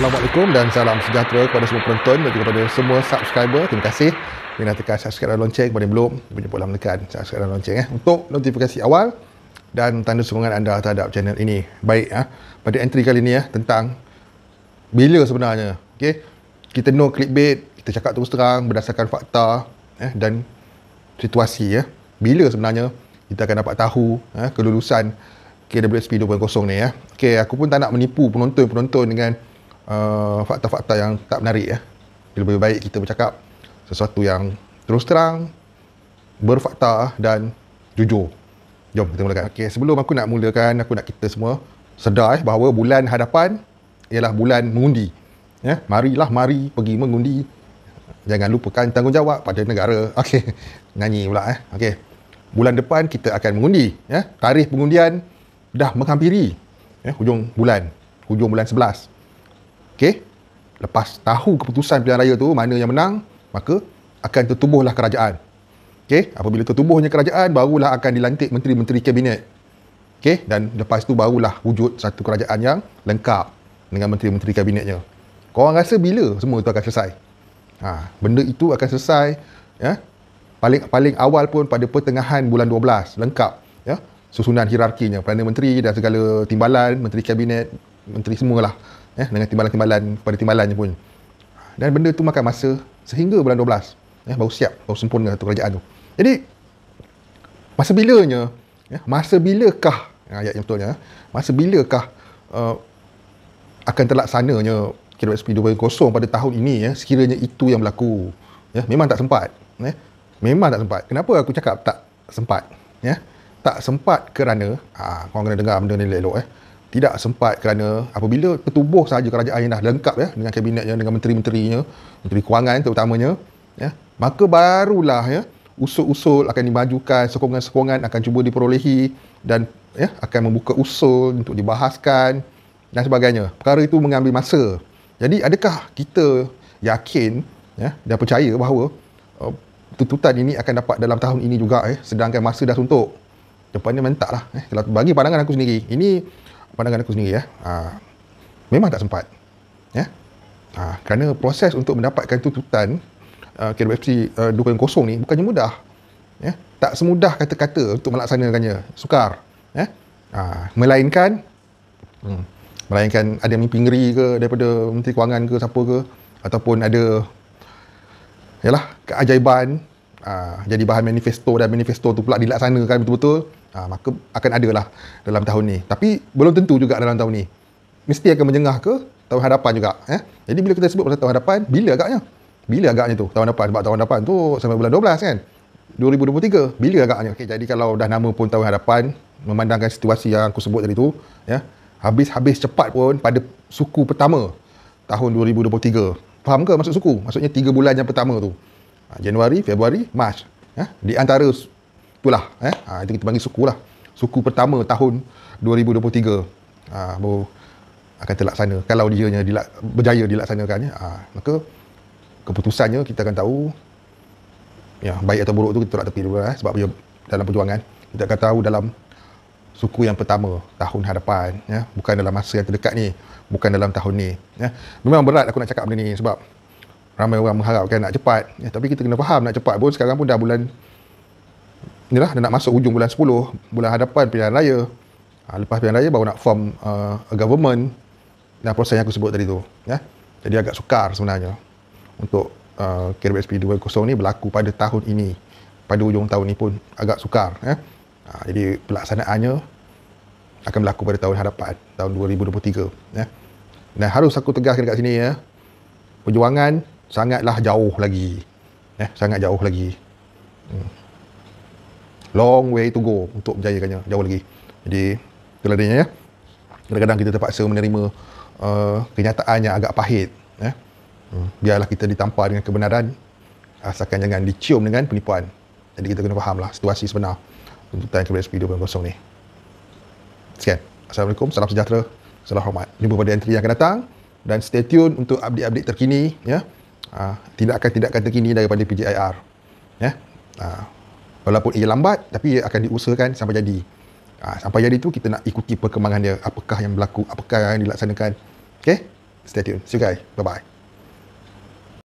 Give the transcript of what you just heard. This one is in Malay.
Assalamualaikum dan salam sejahtera kepada semua penonton dan juga kepada semua subscriber. Terima kasih. Yang dah tekan subscribe dan lonceng kepada belum, boleh jumpa dalam tekan subscribe dan lonceng eh. Untuk notifikasi awal dan tanda sokongan anda terhadap channel ini. Baik ah. Ha? Pada entry kali ini ya ah, tentang bila sebenarnya. Okey. Kita no clickbait, kita cakap terus terang berdasarkan fakta eh dan situasi ya. Ha? Bila sebenarnya kita akan dapat tahu ha? kelulusan KWSP 2.0 ni ya. Ha? Okey, aku pun tak nak menipu penonton-penonton dengan uh, fakta-fakta yang tak menarik ya. Lebih baik kita bercakap sesuatu yang terus terang, berfakta dan jujur. Jom kita mulakan. Okey, sebelum aku nak mulakan, aku nak kita semua sedar eh, bahawa bulan hadapan ialah bulan mengundi. Ya, yeah? marilah mari pergi mengundi. Jangan lupakan tanggungjawab pada negara. Okey, nyanyi pula eh. Okey. Bulan depan kita akan mengundi, ya. Yeah? Tarikh pengundian dah menghampiri ya yeah? hujung bulan, hujung bulan 11. Okey. Lepas tahu keputusan pilihan raya tu mana yang menang, maka akan tertubuhlah kerajaan. Okey, apabila tertubuhnya kerajaan barulah akan dilantik menteri-menteri kabinet. Okey, dan lepas tu barulah wujud satu kerajaan yang lengkap dengan menteri-menteri kabinetnya. Kau orang rasa bila semua itu akan selesai? Ha, benda itu akan selesai ya. Paling paling awal pun pada pertengahan bulan 12 lengkap ya susunan hierarkinya Perdana Menteri dan segala timbalan Menteri Kabinet Menteri semualah eh, dengan timbalan-timbalan pada timbalannya pun dan benda tu makan masa sehingga bulan 12 eh, baru siap baru sempurna tu kerajaan tu jadi masa bilanya eh, masa bilakah ya, ayat yang betulnya masa bilakah uh, akan terlaksananya KWSP 2.0 pada tahun ini ya, sekiranya itu yang berlaku ya, memang tak sempat ya, memang tak sempat kenapa aku cakap tak sempat ya, tak sempat kerana ha, korang kena dengar benda ni elok eh tidak sempat kerana apabila petubuh sahaja kerajaan yang dah lengkap ya dengan kabinetnya dengan menteri-menterinya menteri kewangan terutamanya ya maka barulah ya usul-usul akan dimajukan sokongan-sokongan akan cuba diperolehi dan ya akan membuka usul untuk dibahaskan dan sebagainya perkara itu mengambil masa jadi adakah kita yakin ya dan percaya bahawa uh, tuntutan ini akan dapat dalam tahun ini juga eh sedangkan masa dah suntuk depannya mentaklah eh kalau bagi pandangan aku sendiri ini pandangan aku sendiri ya. Ha, memang tak sempat. Ya. Ha, kerana proses untuk mendapatkan tuntutan uh, KWFC uh, 2.0 ni bukannya mudah. Ya. Tak semudah kata-kata untuk melaksanakannya. Sukar. Ya. Ha, melainkan hmm, melainkan ada mimpi ngeri ke daripada Menteri Kewangan ke siapa ke ataupun ada yalah keajaiban uh, jadi bahan manifesto dan manifesto tu pula dilaksanakan betul-betul Ha, maka akan ada lah dalam tahun ni. Tapi belum tentu juga dalam tahun ni. Mesti akan menjengah ke tahun hadapan juga. Eh? Jadi bila kita sebut pasal tahun hadapan, bila agaknya? Bila agaknya tu tahun hadapan? Sebab tahun hadapan tu sampai bulan 12 kan? 2023, bila agaknya? Okay, jadi kalau dah nama pun tahun hadapan, memandangkan situasi yang aku sebut tadi tu, ya, habis-habis cepat pun pada suku pertama tahun 2023. Faham ke maksud suku? Maksudnya 3 bulan yang pertama tu. Ha, Januari, Februari, Mac. Ya? Di antara Itulah eh? ha, Itu kita panggil suku lah Suku pertama tahun 2023 ha, bo, Akan terlaksana Kalau dia dilak, berjaya dilaksanakan ha, Maka Keputusannya kita akan tahu ya, Baik atau buruk tu kita tak tepi dulu eh? Sebab dia dalam perjuangan Kita akan tahu dalam suku yang pertama tahun hadapan ya bukan dalam masa yang terdekat ni bukan dalam tahun ni ya memang berat aku nak cakap benda ni sebab ramai orang mengharapkan nak cepat ya tapi kita kena faham nak cepat pun sekarang pun dah bulan inilah dia nak masuk hujung bulan 10 bulan hadapan pilihan raya ha, lepas pilihan raya baru nak form uh, government dan proses yang aku sebut tadi tu ya jadi agak sukar sebenarnya untuk uh, KWSP 2.0 ni berlaku pada tahun ini pada hujung tahun ni pun agak sukar ya ha, jadi pelaksanaannya akan berlaku pada tahun hadapan tahun 2023 ya dan harus aku tegaskan dekat sini ya perjuangan sangatlah jauh lagi ya sangat jauh lagi hmm long way to go untuk berjayakannya jauh lagi jadi itulah dia ya kadang-kadang kita terpaksa menerima uh, kenyataan yang agak pahit ya eh? biarlah kita ditampar dengan kebenaran asalkan jangan dicium dengan penipuan jadi kita kena faham lah situasi sebenar untuk tuntutan kepada SP2.0 ni sekian Assalamualaikum salam sejahtera salam hormat jumpa pada entry yang akan datang dan stay tune untuk update-update terkini ya ah, tindakan-tindakan terkini daripada PJIR ya Uh, walaupun ia lambat tapi ia akan diusahakan sampai jadi ha, sampai jadi tu kita nak ikuti perkembangan dia apakah yang berlaku apakah yang dilaksanakan Okay, stay tuned see you guys bye bye